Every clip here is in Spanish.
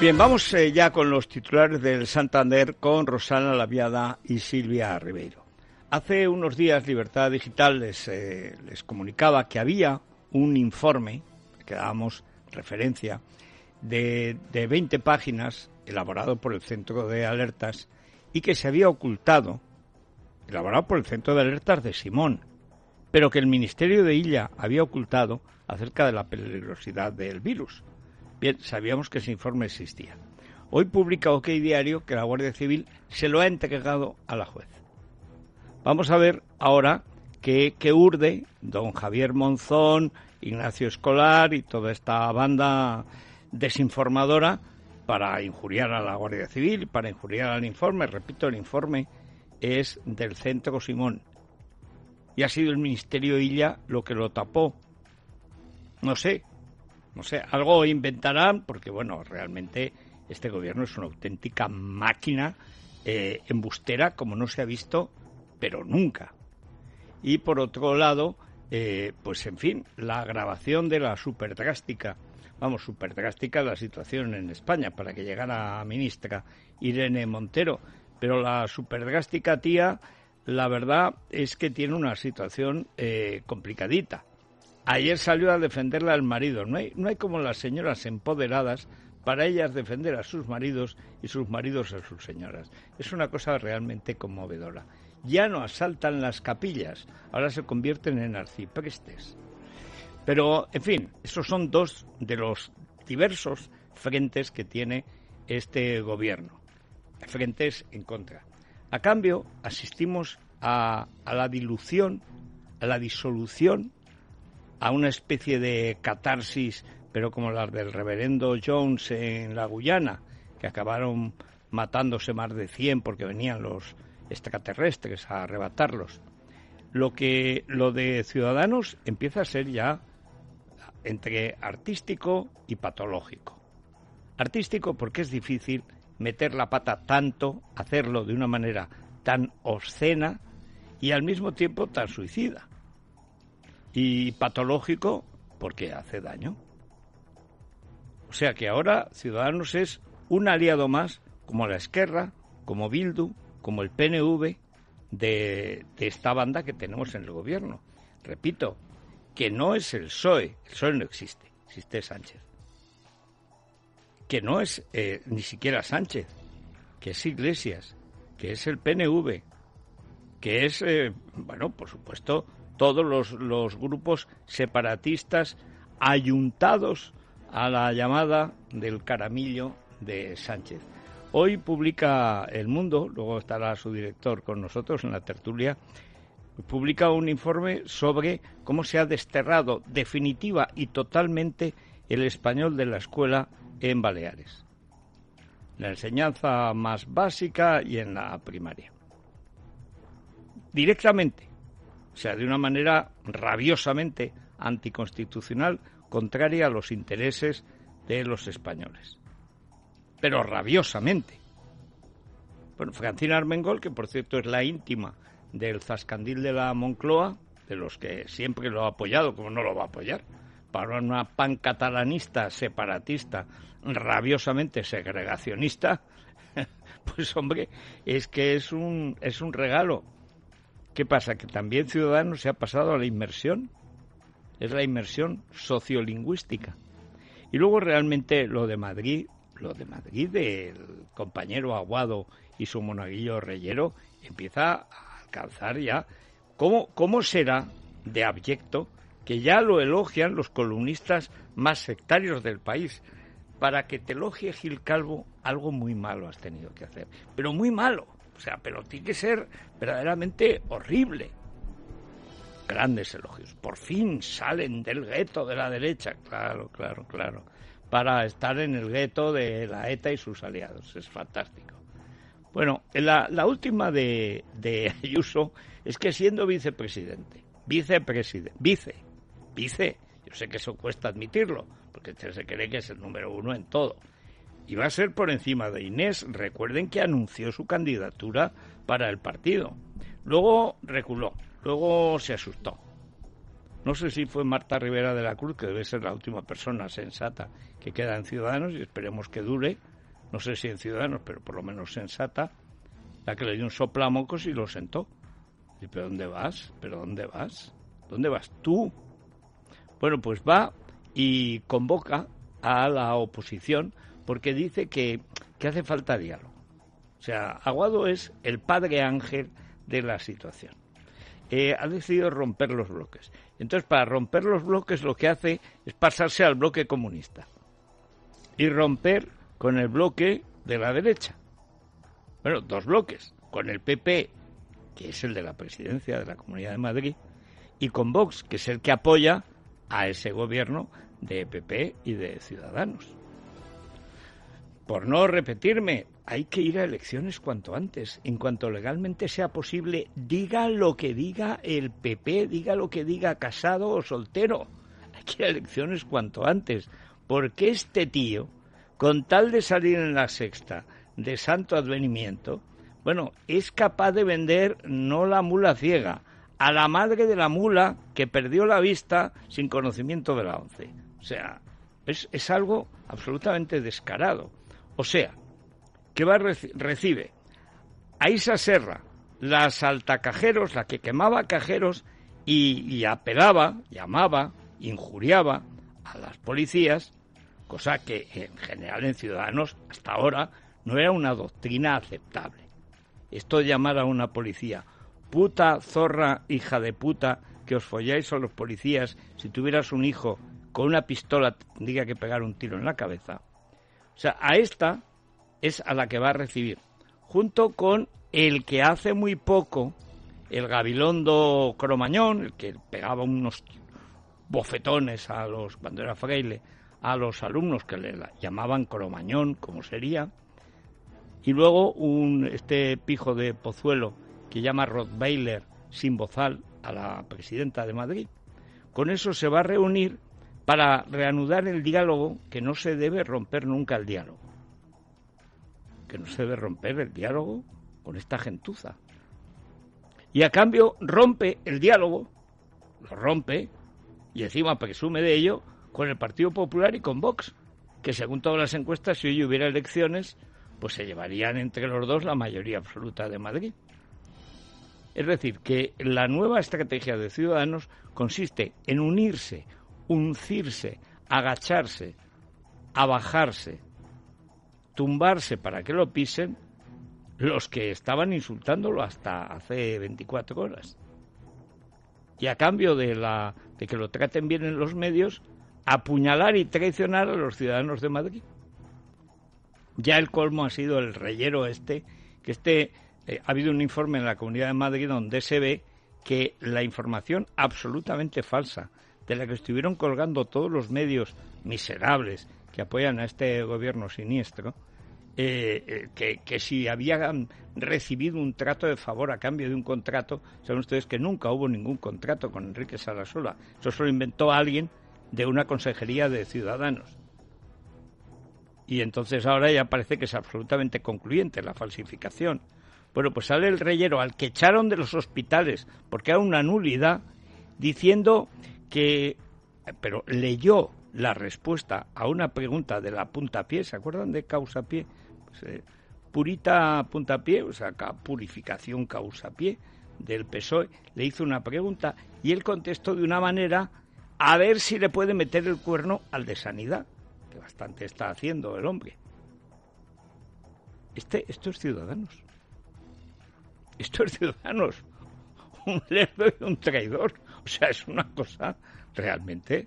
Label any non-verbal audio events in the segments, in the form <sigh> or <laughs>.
Bien, vamos eh, ya con los titulares del Santander con Rosana Laviada y Silvia Ribeiro. Hace unos días Libertad Digital les, eh, comunicaba que había un informe, que dábamos referencia, de, de 20 páginas elaborado por el Centro de Alertas y que se había ocultado, elaborado por el Centro de Alertas de Simón, pero que el Ministerio de Illa había ocultado acerca de la peligrosidad del virus. Bien, sabíamos que ese informe existía. Hoy publica OK Diario que la Guardia Civil se lo ha entregado a la juez. Vamos a ver ahora qué que urde don Javier Monzón, Ignacio Escolar y toda esta banda desinformadora para injuriar a la Guardia Civil, para injuriar al informe. Repito, el informe es del Centro Simón. Y ha sido el Ministerio Illa lo que lo tapó. No sé, no sé, algo inventarán porque, bueno, realmente este gobierno es una auténtica máquina eh, embustera como no se ha visto, pero nunca. Y por otro lado, eh, pues en fin, la grabación de la superdrástica, vamos, superdrástica la situación en España para que llegara ministra Irene Montero, pero la superdrástica, tía, la verdad es que tiene una situación eh, complicadita. Ayer salió a defenderla al marido. No hay, no hay como las señoras empoderadas para ellas defender a sus maridos y sus maridos a sus señoras. Es una cosa realmente conmovedora. Ya no asaltan las capillas, ahora se convierten en arciprestes. Pero, en fin, esos son dos de los diversos frentes que tiene este gobierno. Frentes en contra. A cambio, asistimos a, a la dilución, a la disolución a una especie de catarsis, pero como las del reverendo Jones en la Guyana, que acabaron matándose más de 100 porque venían los extraterrestres a arrebatarlos. Lo que lo de Ciudadanos empieza a ser ya entre artístico y patológico. Artístico porque es difícil meter la pata tanto, hacerlo de una manera tan obscena y al mismo tiempo tan suicida y patológico porque hace daño. O sea que ahora Ciudadanos es un aliado más, como la Esquerra, como Bildu, como el PNV, de, esta banda que tenemos en el gobierno. Repito, que no es el PSOE, el PSOE no existe, existe Sánchez. Que no es eh, ni siquiera Sánchez, que es Iglesias, que es el PNV, que es, eh, bueno, por supuesto, todos los, grupos separatistas ayuntados a la llamada del caramillo de Sánchez. Hoy publica El Mundo, luego estará su director con nosotros en la tertulia, publica un informe sobre cómo se ha desterrado definitiva y totalmente el español de la escuela en Baleares, la enseñanza más básica y en la primaria. Directamente, o sea, de una manera rabiosamente anticonstitucional, contraria a los intereses de los españoles. Pero rabiosamente. Bueno, Francina Armengol, que por cierto es la íntima del zascandil de la Moncloa, de los que siempre lo ha apoyado, como no lo va a apoyar, para una pancatalanista separatista, rabiosamente segregacionista, <laughs> pues hombre, es que es un, es un regalo ¿Qué pasa? ¿Que también Ciudadanos se ha pasado a la inmersión? Es la inmersión sociolingüística. Y luego realmente lo de Madrid, lo de Madrid del compañero Aguado y su monaguillo reyero empieza a alcanzar ya. ¿Cómo, cómo será de abyecto que ya lo elogian los columnistas más sectarios del país? Para que te elogie Gil Calvo, algo muy malo has tenido que hacer, pero muy malo o sea, pero tiene que ser verdaderamente horrible. Grandes elogios. Por fin salen del gueto de la derecha. Claro, claro, claro. Para estar en el gueto de la ETA y sus aliados. Es fantástico. Bueno, la, la última de, de, Ayuso es que siendo vicepresidente, vicepresidente, vice, vice, yo sé que eso cuesta admitirlo, porque usted se cree que es el número uno en todo y va a ser por encima de Inés. Recuerden que anunció su candidatura para el partido. Luego reculó, luego se asustó. No sé si fue Marta Rivera de la Cruz, que debe ser la última persona sensata que queda en Ciudadanos y esperemos que dure. No sé si en Ciudadanos, pero por lo menos sensata, la que le dio un soplamocos y lo sentó. Y, ¿Pero dónde vas? ¿Pero dónde vas? ¿Dónde vas tú? Bueno, pues va y convoca a la oposición porque dice que, hace falta diálogo. O sea, Aguado es el padre ángel de la situación. Eh, ha decidido romper los bloques. Entonces, para romper los bloques, lo que hace es pasarse al bloque comunista y romper con el bloque de la derecha. Bueno, dos bloques, con el PP, que es el de la presidencia de la Comunidad de Madrid, y con Vox, que es el que apoya a ese gobierno de PP y de Ciudadanos por no repetirme, hay que ir a elecciones cuanto antes. En cuanto legalmente sea posible, diga lo que diga el PP, diga lo que diga casado o soltero. Hay que ir a elecciones cuanto antes. Porque este tío, con tal de salir en la sexta de santo advenimiento, bueno, es capaz de vender no la mula ciega, a la madre de la mula que perdió la vista sin conocimiento de la once. O sea, es, es algo absolutamente descarado. O sea, que va recibe a esa Serra, la cajeros, la que quemaba cajeros y, y apelaba, llamaba, injuriaba a las policías, cosa que en general en Ciudadanos hasta ahora no era una doctrina aceptable. Esto de llamar a una policía puta, zorra, hija de puta, que os folláis a los policías, si tuvieras un hijo con una pistola tendría que pegar un tiro en la cabeza, o sea, a esta es a la que va a recibir, junto con el que hace muy poco, el Gabilondo Cromañón, el que pegaba unos bofetones a los, cuando era fraile, a los alumnos que le llamaban Cromañón, como sería, y luego un, este pijo de Pozuelo que llama Baylor sin bozal a la presidenta de Madrid. Con eso se va a reunir para reanudar el diálogo, que no se debe romper nunca el diálogo. Que no se debe romper el diálogo con esta gentuza. Y a cambio rompe el diálogo, lo rompe, y encima presume de ello, con el Partido Popular y con Vox, que según todas las encuestas, si hoy hubiera elecciones, pues se llevarían entre los dos la mayoría absoluta de Madrid. Es decir, que la nueva estrategia de Ciudadanos consiste en unirse uncirse, agacharse, abajarse, tumbarse para que lo pisen los que estaban insultándolo hasta hace 24 horas. Y a cambio de, la, de que lo traten bien en los medios, apuñalar y traicionar a los ciudadanos de Madrid. Ya el colmo ha sido el reyero este, que este eh, ha habido un informe en la Comunidad de Madrid donde se ve que la información absolutamente falsa de la que estuvieron colgando todos los medios miserables que apoyan a este gobierno siniestro, eh, eh, que, si habían recibido un trato de favor a cambio de un contrato, saben ustedes que nunca hubo ningún contrato con Enrique Salasola... Eso solo lo inventó alguien de una consejería de ciudadanos. Y entonces ahora ya parece que es absolutamente concluyente la falsificación. Bueno, pues sale el reyero al que echaron de los hospitales porque era una nulidad, diciendo que, pero leyó la respuesta a una pregunta de la puntapié, ¿se acuerdan de causa Pues, eh, purita puntapié, o sea, purificación causa pie, del PSOE, le hizo una pregunta y él contestó de una manera a ver si le puede meter el cuerno al de sanidad, que bastante está haciendo el hombre. Este, esto es Ciudadanos. Esto es Ciudadanos. <laughs> Un lerdo y un traidor. <laughs> O sea, es una cosa realmente...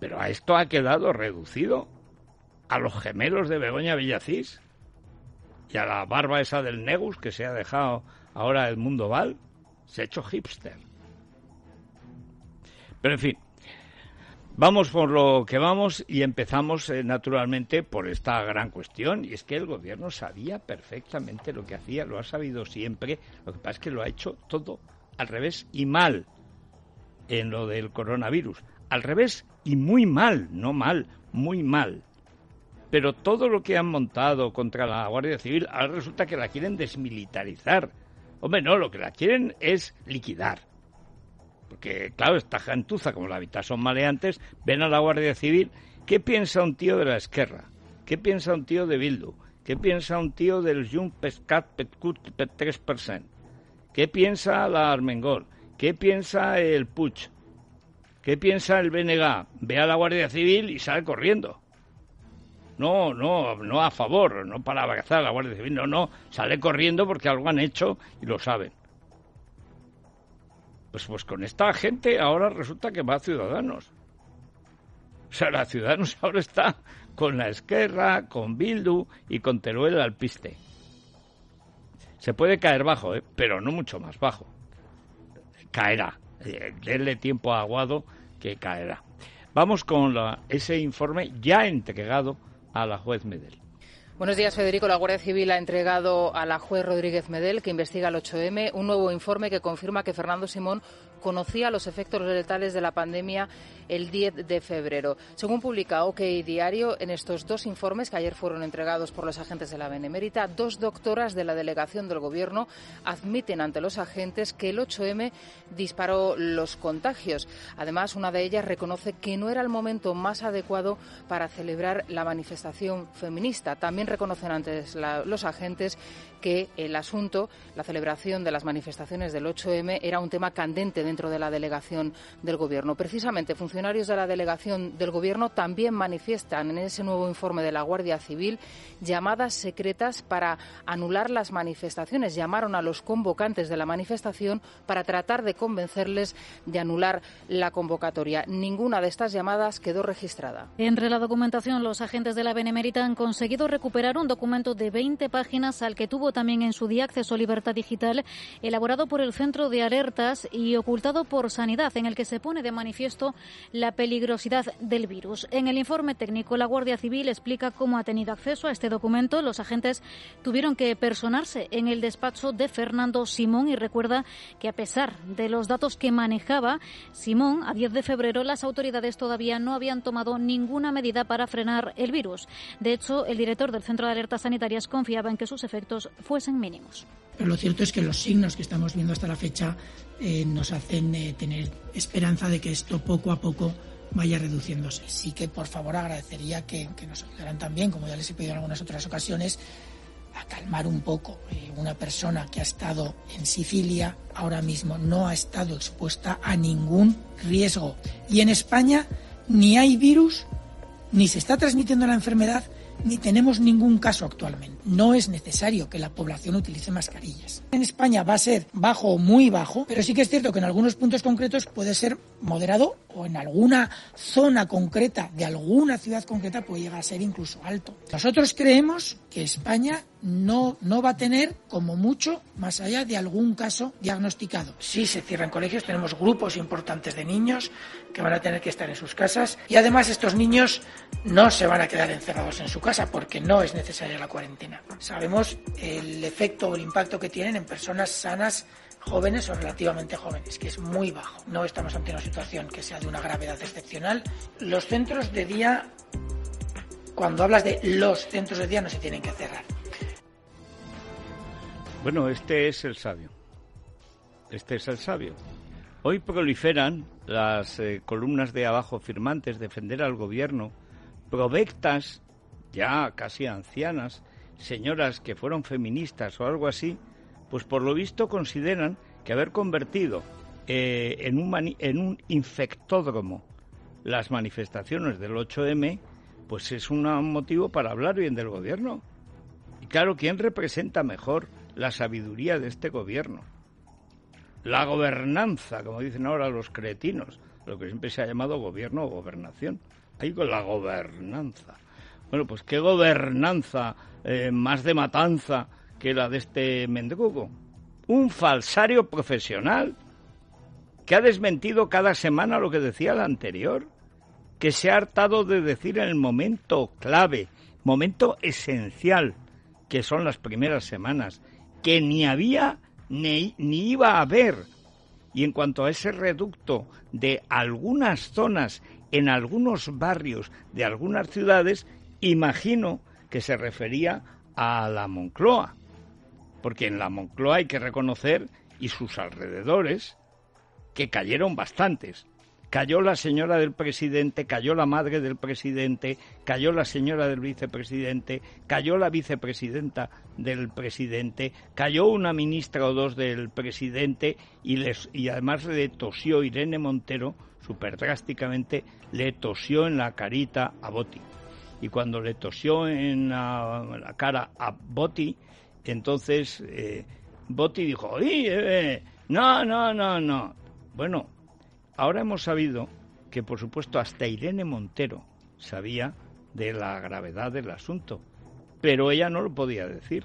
Pero a esto ha quedado reducido a los gemelos de Begoña Villacís y a la barba esa del Negus que se ha dejado ahora el mundo Val. Se ha hecho hipster. Pero en fin, Vamos por lo que vamos y empezamos eh, naturalmente por esta gran cuestión y es que el gobierno sabía perfectamente lo que hacía, lo ha sabido siempre, lo que pasa es que lo ha hecho todo al revés y mal en lo del coronavirus. Al revés, y muy mal, no mal, muy mal. Pero todo lo que han montado contra la Guardia Civil, ahora resulta que la quieren desmilitarizar. Hombre, no, lo que la quieren es liquidar. Porque, claro, esta gentuza, como la habita, son maleantes, ven a la Guardia Civil. ¿Qué piensa un tío de la Esquerra? ¿Qué piensa un tío de Bildu? ¿Qué piensa un tío del Jung, Pescat Petcut ¿Qué piensa la Armengol? ¿Qué piensa el Puch? ¿Qué piensa el BNG? Ve a la Guardia Civil y sale corriendo. No, no, no a favor, no para abrazar a la Guardia Civil, no, no, sale corriendo porque algo han hecho y lo saben. Pues, pues con esta gente ahora resulta que va a Ciudadanos. O sea, la Ciudadanos ahora está con la Esquerra, con Bildu y con Teruel piste. Se puede caer bajo, ¿eh? pero no mucho más bajo caerá. Eh, denle tiempo a Aguado que caerá. Vamos con la, ese informe ya entregado a la juez Medel. Buenos días, Federico. La Guardia Civil ha entregado a la juez Rodríguez Medel, que investiga el 8M, un nuevo informe que confirma que Fernando Simón conocía los efectos letales de la pandemia el 10 de febrero. Según publica OK Diario, en estos dos informes que ayer fueron entregados por los agentes de la Benemérita, dos doctoras de la delegación del Gobierno admiten ante los agentes que el 8M disparó los contagios. Además, una de ellas reconoce que no era el momento más adecuado para celebrar la manifestación feminista. También reconocen ante los agentes que el asunto, la celebración de las manifestaciones del 8M, era un tema candente dentro de la delegación del Gobierno. Precisamente, funcionarios de la delegación del Gobierno también manifiestan en ese nuevo informe de la Guardia Civil llamadas secretas para anular las manifestaciones. Llamaron a los convocantes de la manifestación para tratar de convencerles de anular la convocatoria. Ninguna de estas llamadas quedó registrada. Entre la documentación, los agentes de la Benemérita han conseguido recuperar un documento de 20 páginas al que tuvo también en su día acceso Libertad Digital, elaborado por el Centro de Alertas y Ocultación por Sanidad, en el que se pone de manifiesto la peligrosidad del virus. En el informe técnico, la Guardia Civil explica cómo ha tenido acceso a este documento. Los agentes tuvieron que personarse en el despacho de Fernando Simón y recuerda que a pesar de los datos que manejaba Simón, a 10 de febrero las autoridades todavía no habían tomado ninguna medida para frenar el virus. De hecho, el director del Centro de Alertas Sanitarias confiaba en que sus efectos fuesen mínimos. Pero lo cierto es que los signos que estamos viendo hasta la fecha eh, nos hacen eh, tener esperanza de que esto poco a poco vaya reduciéndose. Sí que, por favor, agradecería que, nos ayudaran también, como ya les he pedido en algunas otras ocasiones, a calmar un poco. Eh, una persona que ha estado en Sicilia ahora mismo no ha estado expuesta a ningún riesgo. Y en España ni hay virus, ni se está transmitiendo la enfermedad, ni tenemos ningún caso actualmente. No es necesario que la población utilice mascarillas. En España va a ser bajo o muy bajo, pero sí que es cierto que en algunos puntos concretos puede ser moderado o en alguna zona concreta de alguna ciudad concreta puede llegar a ser incluso alto. Nosotros creemos que España no, no va a tener como mucho más allá de algún caso diagnosticado. Si se cierran colegios, tenemos grupos importantes de niños que van a tener que estar en sus casas y además estos niños no se van a quedar encerrados en su casa pasa? Porque no es necesaria la cuarentena. Sabemos el efecto o el impacto que tienen en personas sanas jóvenes o relativamente jóvenes, que es muy bajo. No estamos ante una situación que sea de una gravedad excepcional. Los centros de día, cuando hablas de los centros de día, no se tienen que cerrar. Bueno, este es el sabio. Este es el sabio. Hoy proliferan las eh, columnas de abajo firmantes, defender al gobierno, provectas ya casi ancianas, señoras que fueron feministas o algo así, pues por lo visto consideran que haber convertido eh, en, un en un infectódromo las manifestaciones del 8M, pues es un motivo para hablar bien del gobierno. Y claro, ¿quién representa mejor la sabiduría de este gobierno? La gobernanza, como dicen ahora los cretinos, lo que siempre se ha llamado gobierno o gobernación. Ahí con la gobernanza. Bueno, pues qué gobernanza eh, más de matanza que la de este mendrugo. Un falsario profesional que ha desmentido cada semana lo que decía la anterior, que se ha hartado de decir en el momento clave, momento esencial, que son las primeras semanas, que ni había ni iba a haber. Y en cuanto a ese reducto de algunas zonas en algunos barrios de algunas ciudades, Imagino que se refería a la Moncloa, porque en la Moncloa hay que reconocer, y sus alrededores, que cayeron bastantes. Cayó la señora del presidente, cayó la madre del presidente, cayó la señora del vicepresidente, cayó la vicepresidenta del presidente, cayó una ministra o dos del presidente y, les, y además le tosió Irene Montero, súper drásticamente, le tosió en la carita a Boti y cuando le tosió en la, cara a Botti, entonces eh, Botti dijo, eh, no, no, no, no. Bueno, ahora hemos sabido que por supuesto hasta Irene Montero sabía de la gravedad del asunto, pero ella no lo podía decir.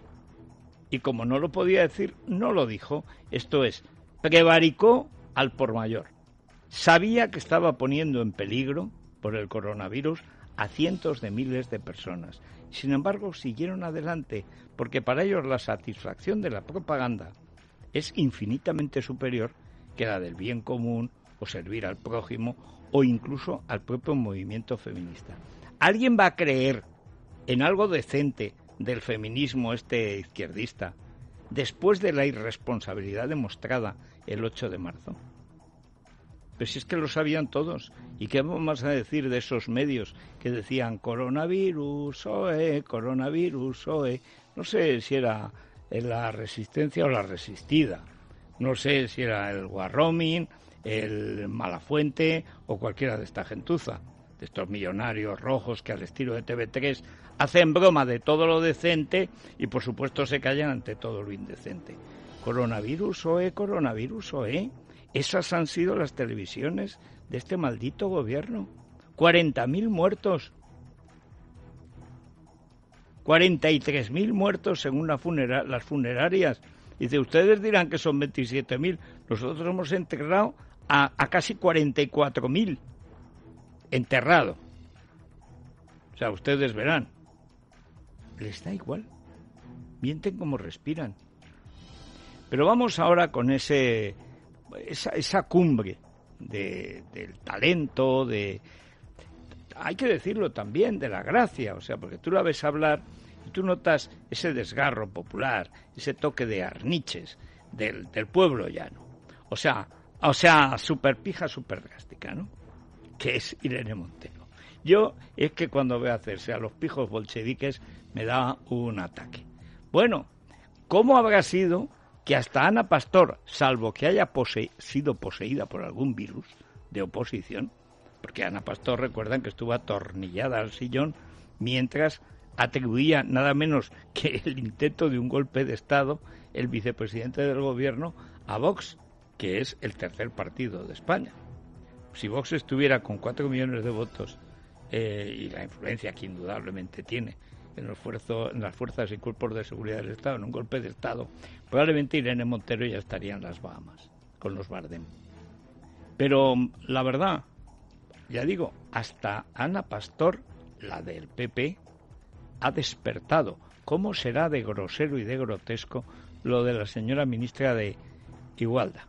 Y como no lo podía decir, no lo dijo. Esto es, prevaricó al por mayor. Sabía que estaba poniendo en peligro, por el coronavirus, a cientos de miles de personas. Sin embargo, siguieron adelante porque para ellos la satisfacción de la propaganda es infinitamente superior que la del bien común o servir al prójimo o incluso al propio movimiento feminista. ¿Alguien va a creer en algo decente del feminismo este izquierdista después de la irresponsabilidad demostrada el 8 de marzo? Pero si es que lo sabían todos. ¿Y qué vamos a decir de esos medios que decían coronavirus, OE, coronavirus, OE? No sé si era la resistencia o la resistida. No sé si era el Warroming, el Malafuente o cualquiera de esta gentuza. De estos millonarios rojos que al estilo de TV3 hacen broma de todo lo decente y por supuesto se callan ante todo lo indecente. Coronavirus, OE, coronavirus, OE. Esas han sido las televisiones de este maldito gobierno. 40.000 muertos. 43.000 muertos según las funerarias. Dice, ustedes dirán que son 27.000. Nosotros hemos enterrado a, casi 44.000. Enterrado. O sea, ustedes verán. Les da igual. Mienten como respiran. Pero vamos ahora con ese esa, esa cumbre del talento, de hay que decirlo también, de la gracia, o sea, porque tú la ves hablar y tú notas ese desgarro popular, ese toque de arniches del, pueblo llano. O sea, o sea, superpija, superdrástica, ¿no? Que es Irene Montero. Yo es que cuando veo hacerse a los pijos bolcheviques me da un ataque. Bueno, ¿cómo habrá sido que hasta Ana Pastor, salvo que haya sido poseída por algún virus de oposición, porque Ana Pastor recuerdan que estuvo atornillada al sillón mientras atribuía nada menos que el intento de un golpe de Estado el vicepresidente del gobierno a Vox, que es el tercer partido de España. Si Vox estuviera con cuatro millones de votos eh, y la influencia que indudablemente tiene en las fuerzas y cuerpos de seguridad del Estado, en un golpe de Estado Probablemente Irene Montero ya estaría en las Bahamas con los Bardem. Pero la verdad, ya digo, hasta Ana Pastor, la del PP, ha despertado. ¿Cómo será de grosero y de grotesco lo de la señora ministra de Igualdad?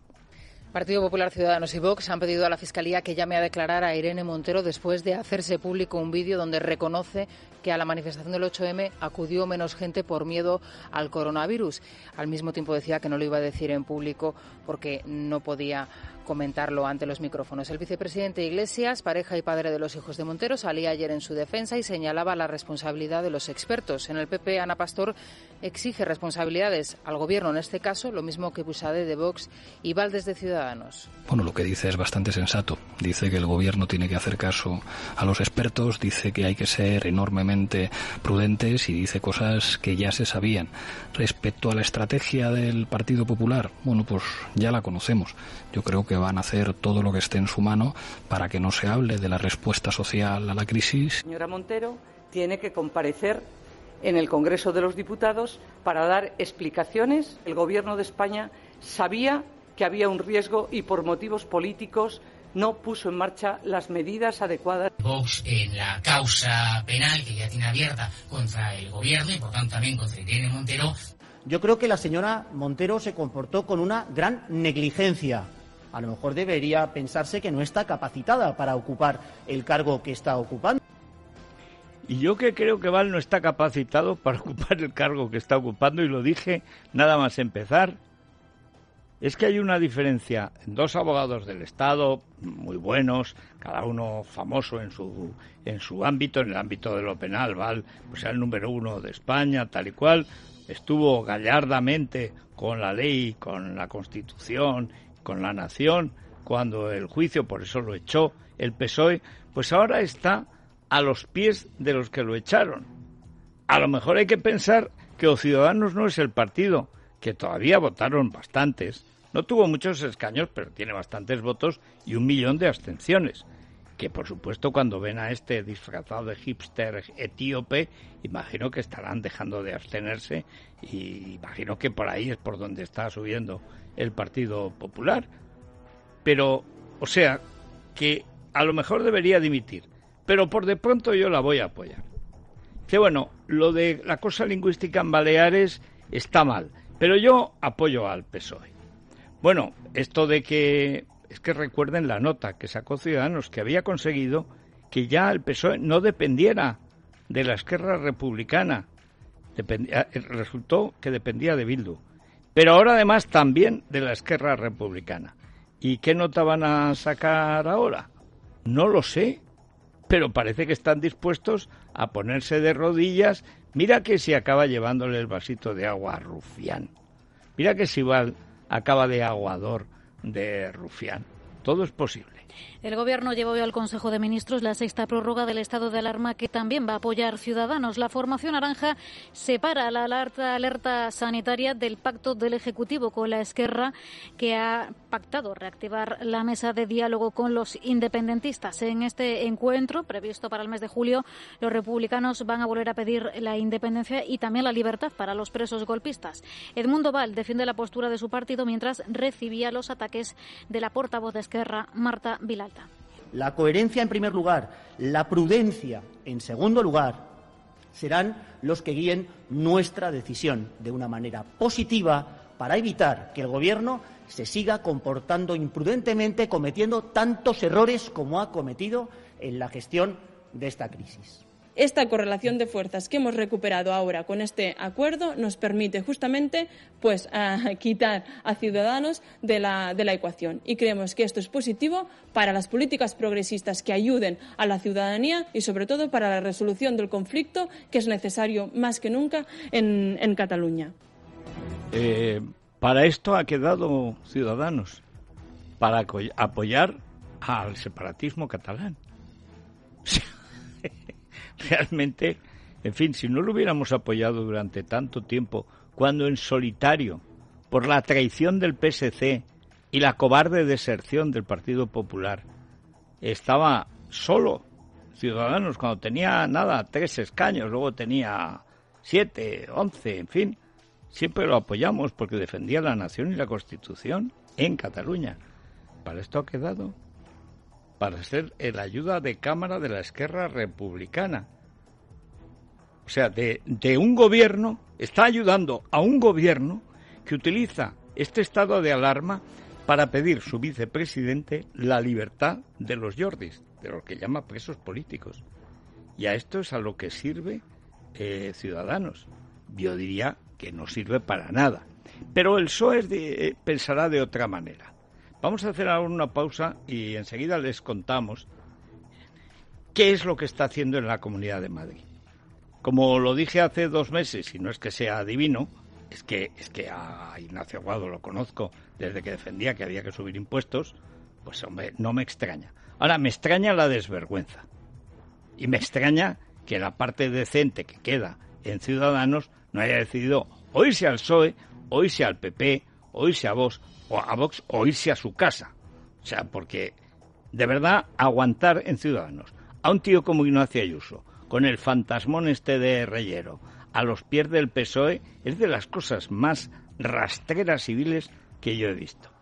Partido Popular Ciudadanos y Vox han pedido a la Fiscalía que llame a declarar a Irene Montero después de hacerse público un vídeo donde reconoce a la manifestación del 8M acudió menos gente por miedo al coronavirus. Al mismo tiempo decía que no lo iba a decir en público porque no podía comentarlo ante los micrófonos. El vicepresidente Iglesias, pareja y padre de los hijos de Montero, salía ayer en su defensa y señalaba la responsabilidad de los expertos. En el PP, Ana Pastor exige responsabilidades al gobierno, en este caso, lo mismo que Busade de Vox y Valdes de Ciudadanos. Bueno, lo que dice es bastante sensato. Dice que el gobierno tiene que hacer caso a los expertos, dice que hay que ser enormemente prudentes y dice cosas que ya se sabían. Respecto a la estrategia del Partido Popular, bueno, pues ya la conocemos. Yo creo que van a hacer todo lo que esté en su mano para que no se hable de la respuesta social a la crisis. Señora Montero tiene que comparecer en el Congreso de los Diputados para dar explicaciones. El Gobierno de España sabía que había un riesgo y por motivos políticos no puso en marcha las medidas adecuadas. en la causa penal que ya tiene abierta contra el gobierno y por tanto también contra Irene Montero. Yo creo que la señora Montero se comportó con una gran negligencia. A lo mejor debería pensarse que no está capacitada para ocupar el cargo que está ocupando. Y yo que creo que Val no está capacitado para <laughs> ocupar el cargo que está ocupando y lo dije nada más empezar es que hay una diferencia en dos abogados del Estado, muy buenos, cada uno famoso en su, en su ámbito, en el ámbito de lo penal, ¿vale? pues sea el número uno de España, tal y cual, estuvo gallardamente con la ley, con la Constitución, con la nación, cuando el juicio, por eso lo echó el PSOE, pues ahora está a los pies de los que lo echaron. A lo mejor hay que pensar que o Ciudadanos no es el partido, que todavía votaron bastantes. No tuvo muchos escaños, pero tiene bastantes votos y un millón de abstenciones. Que por supuesto cuando ven a este disfrazado de hipster etíope, imagino que estarán dejando de abstenerse y imagino que por ahí es por donde está subiendo el Partido Popular. Pero, o sea, que a lo mejor debería dimitir, pero por de pronto yo la voy a apoyar. Que bueno, lo de la cosa lingüística en Baleares está mal. Pero yo apoyo al PSOE. Bueno, esto de que es que recuerden la nota que sacó Ciudadanos que había conseguido que ya el PSOE no dependiera de la Esquerra Republicana. Ah, eh, resultó que dependía de Bildu. Pero ahora además también de la Esquerra Republicana. ¿Y qué nota van a sacar ahora? No lo sé, pero parece que están dispuestos a ponerse de rodillas Mira que si acaba llevándole el vasito de agua a Rufián. Mira que si va, acaba de aguador de Rufián todo es posible. El Gobierno llevó hoy al Consejo de Ministros la sexta prórroga del estado de alarma que también va a apoyar Ciudadanos. La formación naranja separa la alerta, alerta sanitaria del pacto del Ejecutivo con la Esquerra que ha pactado reactivar la mesa de diálogo con los independentistas. En este encuentro, previsto para el mes de julio, los republicanos van a volver a pedir la independencia y también la libertad para los presos golpistas. Edmundo Val defiende la postura de su partido mientras recibía los ataques de la portavoz de la coherencia en primer lugar, la prudencia en segundo lugar, serán los que guíen nuestra decisión de una manera positiva para evitar que el Gobierno se siga comportando imprudentemente, cometiendo tantos errores como ha cometido en la gestión de esta crisis. Esta correlación de fuerzas que hemos recuperado ahora con este acuerdo nos permite justamente pues, <laughs> quitar a Ciudadanos de la, de la ecuación. Y creemos que esto es positivo para las políticas progresistas que ayuden a la ciudadanía y, sobre todo, para la resolución del conflicto que es necesario más que nunca en, Cataluña. Eh, para esto ha quedado Ciudadanos, para apoyar al separatismo catalán. <laughs> realmente, en fin, si no lo hubiéramos apoyado durante tanto tiempo, cuando en solitario, por la traición del PSC y la cobarde deserción del Partido Popular, estaba solo Ciudadanos cuando tenía nada, tres escaños, luego tenía siete, once, en fin, siempre lo apoyamos porque defendía la nación y la Constitución en Cataluña. Para esto ha quedado para ser el ayuda de cámara de la izquierda Republicana. O sea, de, un gobierno, está ayudando a un gobierno que utiliza este estado de alarma para pedir su vicepresidente la libertad de los Jordis, de los que llama presos políticos. Y a esto es a lo que sirve eh, Ciudadanos. Yo diría que no sirve para nada. Pero el PSOE eh, pensará de otra manera. Vamos a hacer ahora una pausa y enseguida les contamos qué es lo que está haciendo en la Comunidad de Madrid. Como lo dije hace dos meses, y no es que sea divino, es que, es que a Ignacio Guado lo conozco desde que defendía que había que subir impuestos, pues hombre, no me extraña. Ahora, me extraña la desvergüenza. Y me extraña que la parte decente que queda en Ciudadanos no haya decidido oírse al PSOE, oírse al PP, oírse a vos, o a Vox o irse a su casa. O sea, porque de verdad aguantar en Ciudadanos a un tío como Ignacio Ayuso, con el fantasmón este de Reyero, a los pies del PSOE, es de las cosas más rastreras civiles que yo he visto.